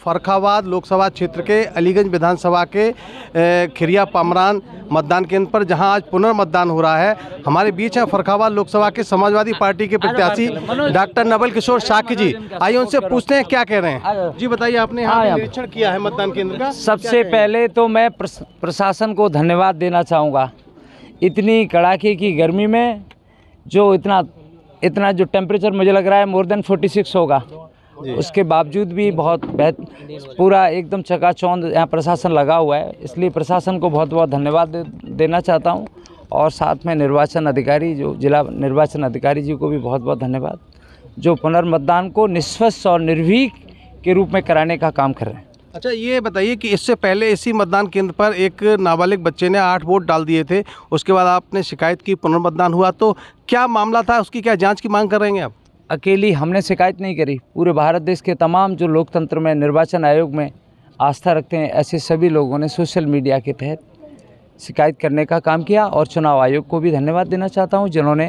फरखाबाद लोकसभा क्षेत्र के अलीगंज विधानसभा के खिरिया पामरान मतदान केंद्र पर जहां आज पुनर्मतदान हो रहा है हमारे बीच हैं फरखाबाद लोकसभा के समाजवादी पार्टी के प्रत्याशी डॉक्टर नवल किशोर शाकी जी आइए उनसे पूछते हैं क्या कह रहे हैं जी बताइए आपने यहाँ हाँ। निरीक्षण किया है मतदान केंद्र का सबसे पहले तो मैं प्रशासन को धन्यवाद देना चाहूँगा इतनी कड़ाके की गर्मी में जो इतना इतना जो टेम्परेचर मुझे लग रहा है मोर देन फोर्टी सिक्स होगा उसके बावजूद भी बहुत बेहत पूरा एकदम चकाचौंध यहाँ प्रशासन लगा हुआ है इसलिए प्रशासन को बहुत बहुत धन्यवाद देना चाहता हूँ और साथ में निर्वाचन अधिकारी जो जिला निर्वाचन अधिकारी जी को भी बहुत बहुत धन्यवाद जो पुनर्मतदान को निष्पक्ष और निर्भीक के रूप में कराने का काम कर रहे हैं अच्छा ये बताइए कि इससे पहले इसी मतदान केंद्र पर एक नाबालिग बच्चे ने आठ वोट डाल दिए थे उसके बाद आपने शिकायत की पुनर्मतदान हुआ तो क्या मामला था उसकी क्या जांच की मांग कर रहे हैं आप अकेली हमने शिकायत नहीं करी पूरे भारत देश के तमाम जो लोकतंत्र में निर्वाचन आयोग में आस्था रखते हैं ऐसे सभी लोगों ने सोशल मीडिया के तहत शिकायत करने का काम किया और चुनाव आयोग को भी धन्यवाद देना चाहता हूँ जिन्होंने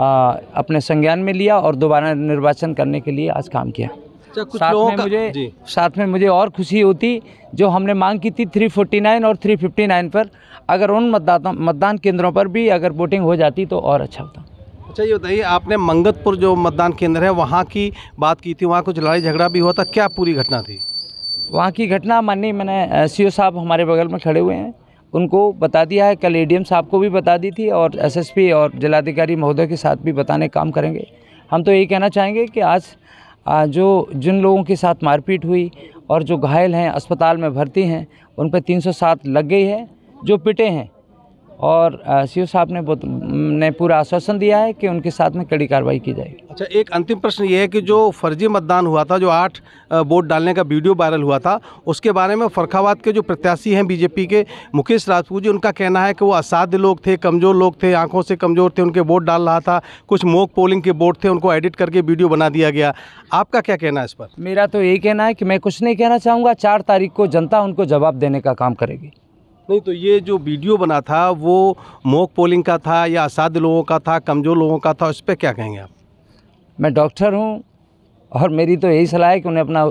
अपने संज्ञान में लिया और दोबारा निर्वाचन करने के लिए आज काम किया अच्छा, साथ में मुझे साथ में मुझे और खुशी होती जो हमने मांग की थी 349 और 359 पर अगर उन मतदाता मतदान केंद्रों पर भी अगर वोटिंग हो जाती तो और अच्छा होता अच्छा ये बताइए आपने मंगतपुर जो मतदान केंद्र है वहाँ की बात की थी वहाँ कुछ लड़ाई झगड़ा भी हुआ था क्या पूरी घटना थी वहाँ की घटना माननीय मैंने सी साहब हमारे बगल में खड़े हुए हैं उनको बता दिया है कल ए साहब को भी बता दी थी और एसएसपी और जिलाधिकारी महोदय के साथ भी बताने काम करेंगे हम तो यही कहना चाहेंगे कि आज जो जिन लोगों के साथ मारपीट हुई और जो घायल हैं अस्पताल में भर्ती हैं उन पर 307 लग गई है जो पिटे हैं और सी साहब ने ने पूरा आश्वासन दिया है कि उनके साथ में कड़ी कार्रवाई की जाएगी अच्छा एक अंतिम प्रश्न ये है कि जो फर्जी मतदान हुआ था जो आठ वोट डालने का वीडियो वायरल हुआ था उसके बारे में फरखाबाद के जो प्रत्याशी हैं बीजेपी के मुकेश राजपूत जी उनका कहना है कि वो असाध्य लोग थे कमज़ोर लोग थे आंखों से कमज़ोर थे उनके वोट डाल रहा था कुछ मोक पोलिंग के वोट थे उनको एडिट करके वीडियो बना दिया गया आपका क्या कहना है इस पर मेरा तो यही कहना है कि मैं कुछ नहीं कहना चाहूँगा चार तारीख को जनता उनको जवाब देने का काम करेगी नहीं तो ये जो वीडियो बना था वो मॉक पोलिंग का था या असाध्य लोगों का था कमज़ोर लोगों का था उस पर क्या कहेंगे आप मैं डॉक्टर हूँ और मेरी तो यही सलाह है कि उन्हें अपना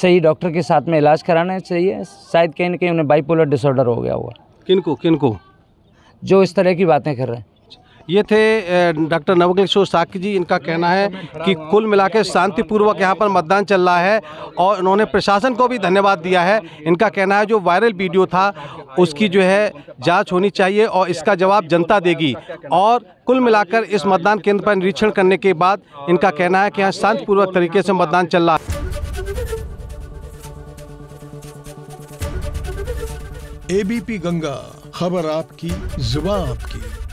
सही डॉक्टर के साथ में इलाज कराना चाहिए शायद कहीं ना कहीं उन्हें बाइपोलर डिसऑर्डर हो गया हुआ किनको किनको जो इस तरह की बातें कर रहे हैं ये थे डॉक्टर नवकिशोर साकी जी इनका कहना है कि कुल मिला के शांतिपूर्वक यहाँ पर मतदान चल रहा है और उन्होंने प्रशासन को भी धन्यवाद दिया है इनका कहना है जो वायरल वीडियो था उसकी जो है जांच होनी चाहिए और इसका जवाब जनता देगी और कुल मिलाकर इस मतदान केंद्र पर निरीक्षण करने के बाद इनका कहना है कि यहाँ शांतिपूर्वक तरीके से मतदान चल रहा है एबीपी गंगा खबर आपकी जुबा आपकी